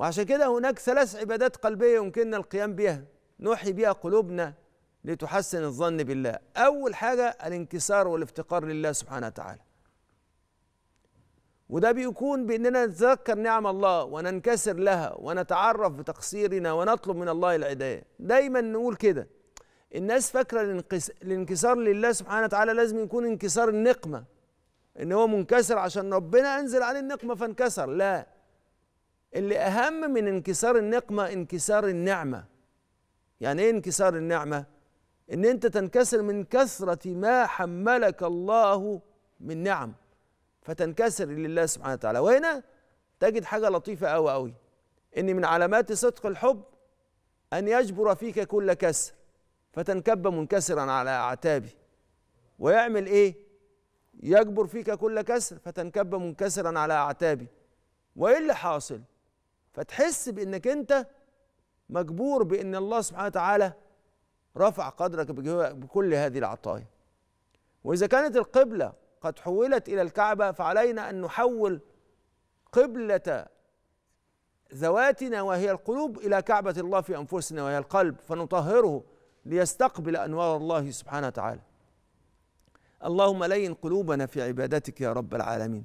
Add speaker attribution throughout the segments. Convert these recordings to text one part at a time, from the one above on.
Speaker 1: وعشان كده هناك ثلاث عبادات قلبية يمكننا القيام بها نوحي بها قلوبنا لتحسن الظن بالله أول حاجة الانكسار والافتقار لله سبحانه وتعالى وده بيكون بأننا نتذكر نعم الله وننكسر لها ونتعرف بتقصيرنا ونطلب من الله العداية دايما نقول كده الناس فاكرة الانكسار لله سبحانه وتعالى لازم يكون انكسار النقمة ان هو منكسر عشان ربنا انزل عليه النقمة فانكسر لا اللي أهم من انكسار النقمة انكسار النعمة يعني إيه انكسار النعمة؟ إن أنت تنكسر من كثرة ما حملك الله من نعم فتنكسر لله سبحانه وتعالى وهنا تجد حاجة لطيفة أوي أوي إن من علامات صدق الحب أن يجبر فيك كل كسر فتنكب منكسرا على أعتابه ويعمل إيه؟ يجبر فيك كل كسر فتنكب منكسرا على أعتابه وإيه اللي حاصل؟ فتحس بانك انت مجبور بان الله سبحانه وتعالى رفع قدرك بكل هذه العطايا واذا كانت القبله قد حولت الى الكعبه فعلينا ان نحول قبله ذواتنا وهي القلوب الى كعبه الله في انفسنا وهي القلب فنطهره ليستقبل انوار الله سبحانه وتعالى اللهم لين قلوبنا في عبادتك يا رب العالمين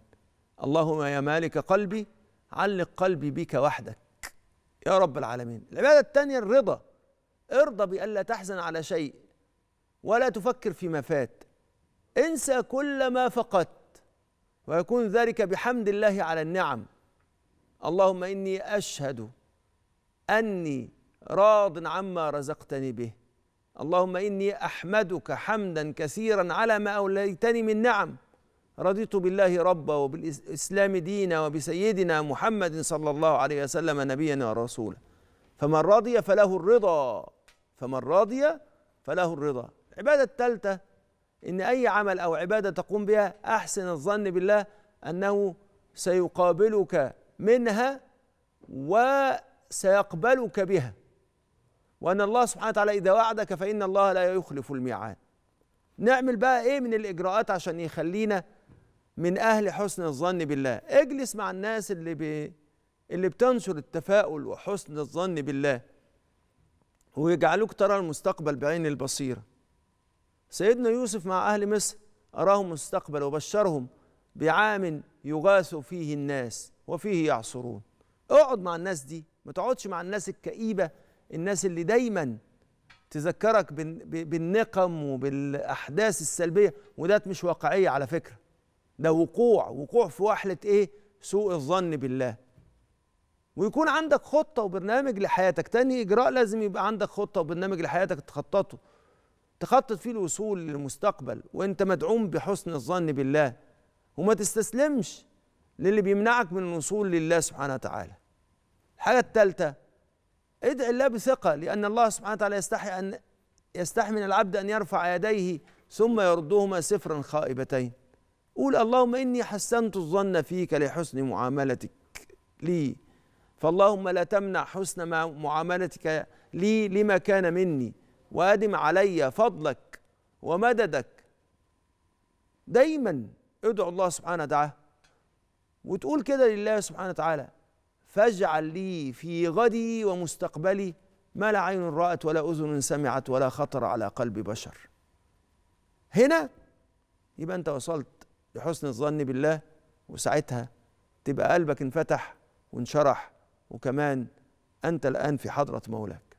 Speaker 1: اللهم يا مالك قلبي علق قلبي بك وحدك يا رب العالمين العبادة الثانية الرضا ارضى بألا تحزن على شيء ولا تفكر فيما فات انسى كل ما فقدت ويكون ذلك بحمد الله على النعم اللهم إني أشهد أني راض عما رزقتني به اللهم إني أحمدك حمدا كثيرا على ما أوليتني من نعم رضيت بالله ربا وبالإسلام دينا وبسيدنا محمد صلى الله عليه وسلم نبيا ورسولا فمن رضي فله الرضا فمن رضي فله الرضا العبادة الثالثة إن أي عمل أو عبادة تقوم بها أحسن الظن بالله أنه سيقابلك منها وسيقبلك بها وأن الله سبحانه وتعالى إذا وعدك فإن الله لا يخلف الميعاد نعمل بقى إيه من الإجراءات عشان يخلينا من أهل حسن الظن بالله اجلس مع الناس اللي بي اللي بتنشر التفاؤل وحسن الظن بالله ويجعلوك ترى المستقبل بعين البصيرة سيدنا يوسف مع أهل مصر أراهم المستقبل وبشرهم بعام يغاث فيه الناس وفيه يعصرون اقعد مع الناس دي ما تقعدش مع الناس الكئيبة الناس اللي دايما تذكرك بالنقم وبالأحداث السلبية وده مش واقعية على فكرة ده وقوع وقوع في وحلة إيه سوء الظن بالله ويكون عندك خطة وبرنامج لحياتك تاني إجراء لازم يبقى عندك خطة وبرنامج لحياتك تخططه تخطط فيه الوصول للمستقبل وانت مدعوم بحسن الظن بالله وما تستسلمش للي بيمنعك من الوصول لله سبحانه وتعالى الحاجة الثالثة ادع الله بثقة لأن الله سبحانه وتعالى يستحي أن يستحي من العبد أن يرفع يديه ثم يردهما سفرا خائبتين قول اللهم إني حسنت الظن فيك لحسن معاملتك لي فاللهم لا تمنع حسن معاملتك لي لما كان مني وأدم علي فضلك ومددك دايما ادعو الله سبحانه وتعالى وتقول كده لله سبحانه وتعالى فاجعل لي في غدي ومستقبلي ما لا عين رأت ولا أذن سمعت ولا خطر على قلب بشر هنا يبقى أنت وصلت لحسن الظن بالله وساعتها تبقى قلبك انفتح وانشرح وكمان أنت الآن في حضرة مولاك